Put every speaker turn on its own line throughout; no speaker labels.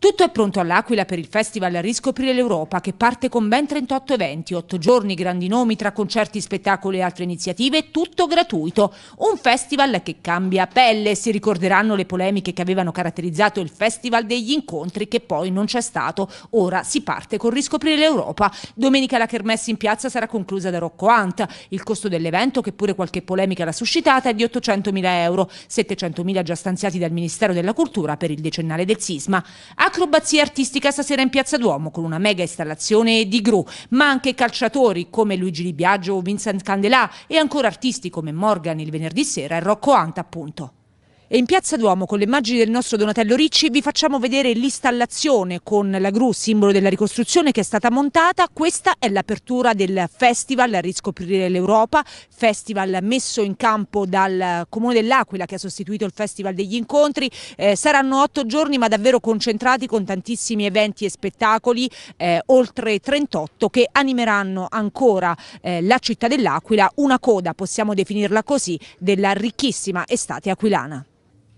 Tutto è pronto all'Aquila per il festival Riscoprire l'Europa che parte con ben 38 eventi, 8 giorni, grandi nomi tra concerti, spettacoli e altre iniziative, tutto gratuito. Un festival che cambia pelle, si ricorderanno le polemiche che avevano caratterizzato il festival degli incontri che poi non c'è stato. Ora si parte con Riscoprire l'Europa. Domenica la kermesse in piazza sarà conclusa da Rocco Ant. Il costo dell'evento, che pure qualche polemica l'ha suscitata, è di 800.000 euro, 700.000 già stanziati dal Ministero della Cultura per il decennale del sisma. A Acrobazia artistica stasera in Piazza Duomo con una mega installazione di gru, ma anche calciatori come Luigi Di Biagio, Vincent Candelà e ancora artisti come Morgan il venerdì sera e Rocco Ant appunto. E in Piazza Duomo, con le immagini del nostro Donatello Ricci, vi facciamo vedere l'installazione con la gru, simbolo della ricostruzione, che è stata montata. Questa è l'apertura del festival Riscoprire l'Europa, festival messo in campo dal Comune dell'Aquila, che ha sostituito il Festival degli Incontri. Eh, saranno otto giorni, ma davvero concentrati con tantissimi eventi e spettacoli, eh, oltre 38, che animeranno ancora eh, la città dell'Aquila, una coda, possiamo definirla così, della ricchissima estate aquilana.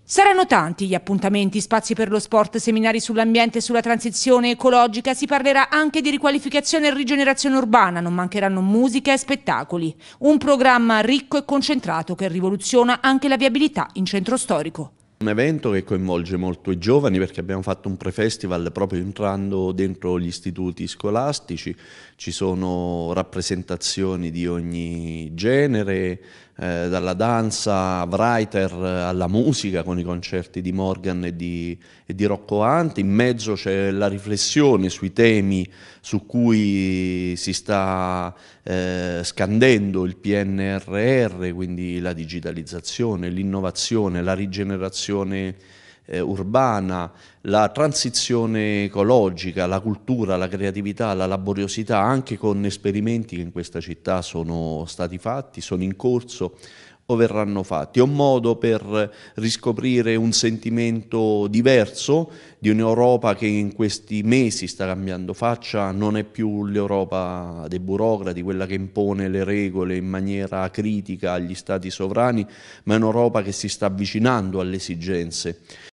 Saranno tanti gli appuntamenti, spazi per lo sport, seminari sull'ambiente e sulla transizione ecologica, si parlerà anche di riqualificazione e rigenerazione urbana, non mancheranno musica e spettacoli. Un programma ricco e concentrato che rivoluziona anche la viabilità in centro storico.
Un evento che coinvolge molto i giovani perché abbiamo fatto un pre-festival proprio entrando dentro gli istituti scolastici, ci sono rappresentazioni di ogni genere, eh, dalla danza a writer eh, alla musica con i concerti di Morgan e di, e di Rocco Ante, in mezzo c'è la riflessione sui temi su cui si sta eh, scandendo il PNRR, quindi la digitalizzazione, l'innovazione, la rigenerazione eh, urbana, la transizione ecologica, la cultura, la creatività, la laboriosità, anche con esperimenti che in questa città sono stati fatti, sono in corso o verranno fatti. È un modo per riscoprire un sentimento diverso di un'Europa che in questi mesi sta cambiando faccia, non è più l'Europa dei burocrati, quella che impone le regole in maniera critica agli stati sovrani,
ma è un'Europa che si sta avvicinando alle esigenze